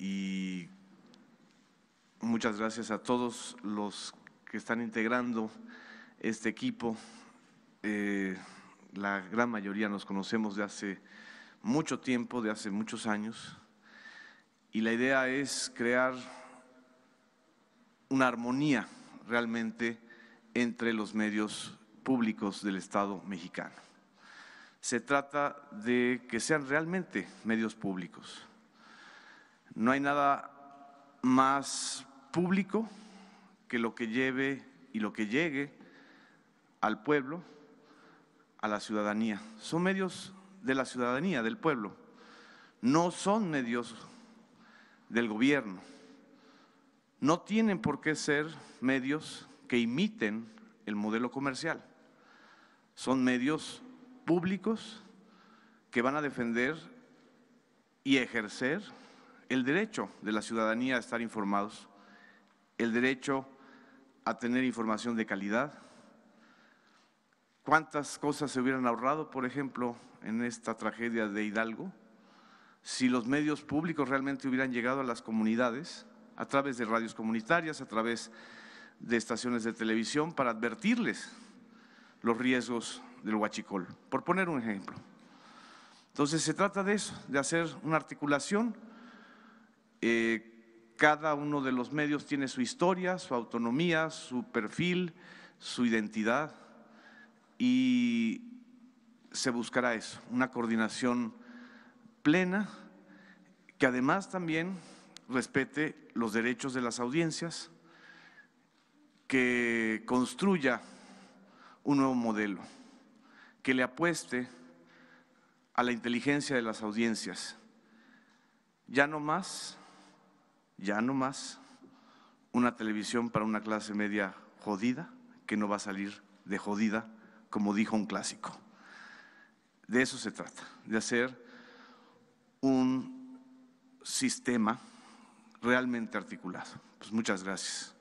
y muchas gracias a todos los que están integrando este equipo. Eh, la gran mayoría nos conocemos de hace mucho tiempo, de hace muchos años, y la idea es crear una armonía realmente entre los medios públicos del Estado mexicano. Se trata de que sean realmente medios públicos no hay nada más público que lo que lleve y lo que llegue al pueblo, a la ciudadanía. Son medios de la ciudadanía, del pueblo. No son medios del gobierno. No tienen por qué ser medios que imiten el modelo comercial. Son medios públicos que van a defender y ejercer el derecho de la ciudadanía a estar informados, el derecho a tener información de calidad. ¿Cuántas cosas se hubieran ahorrado, por ejemplo, en esta tragedia de Hidalgo, si los medios públicos realmente hubieran llegado a las comunidades a través de radios comunitarias, a través de estaciones de televisión para advertirles los riesgos del huachicol, por poner un ejemplo? Entonces se trata de eso, de hacer una articulación eh, cada uno de los medios tiene su historia, su autonomía, su perfil, su identidad y se buscará eso, una coordinación plena que además también respete los derechos de las audiencias, que construya un nuevo modelo, que le apueste a la inteligencia de las audiencias. Ya no más ya no más una televisión para una clase media jodida, que no va a salir de jodida, como dijo un clásico. De eso se trata, de hacer un sistema realmente articulado. Pues muchas gracias.